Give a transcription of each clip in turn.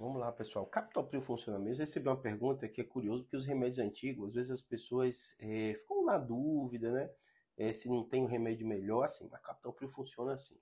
Vamos lá, pessoal. Captopril funciona mesmo? Recebi uma pergunta que é curioso, porque os remédios antigos, às vezes as pessoas é, ficam na dúvida, né? É, se não tem um remédio melhor, assim, capital captopril funciona assim.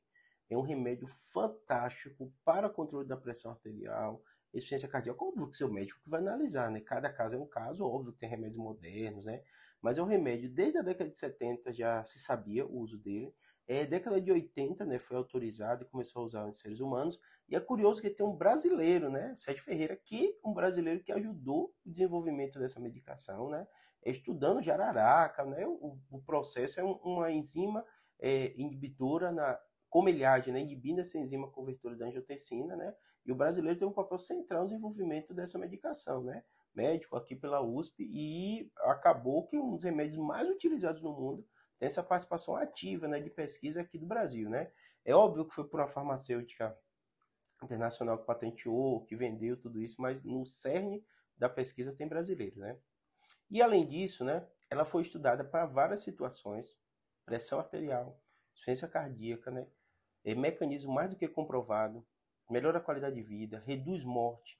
É um remédio fantástico para controle da pressão arterial, insuficiência cardíaca. Óbvio que seu médico vai analisar, né? Cada caso é um caso, óbvio que tem remédios modernos, né? Mas é um remédio, desde a década de 70 já se sabia o uso dele. É, década de 80, né, foi autorizado e começou a usar em seres humanos. E é curioso que tem um brasileiro, né, Sérgio Ferreira, que um brasileiro que ajudou o desenvolvimento dessa medicação, né, é estudando jararaca, né, o, o processo é um, uma enzima é, inibidora na comelhagem, né, inibindo essa enzima convertora da angiotensina, né, e o brasileiro tem um papel central no desenvolvimento dessa medicação, né, médico aqui pela USP, e acabou que um dos remédios mais utilizados no mundo tem essa participação ativa né, de pesquisa aqui do Brasil. Né? É óbvio que foi por uma farmacêutica internacional que patenteou, que vendeu tudo isso, mas no cerne da pesquisa tem brasileiro. Né? E além disso, né, ela foi estudada para várias situações, pressão arterial, insuficiência cardíaca, né, é mecanismo mais do que comprovado, melhora a qualidade de vida, reduz morte,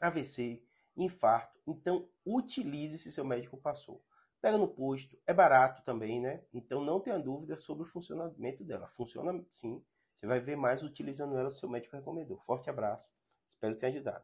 AVC, infarto. Então, utilize se seu médico passou. Pega no posto, é barato também, né? Então não tenha dúvida sobre o funcionamento dela. Funciona sim. Você vai ver mais utilizando ela se o médico recomendou. Forte abraço. Espero ter ajudado.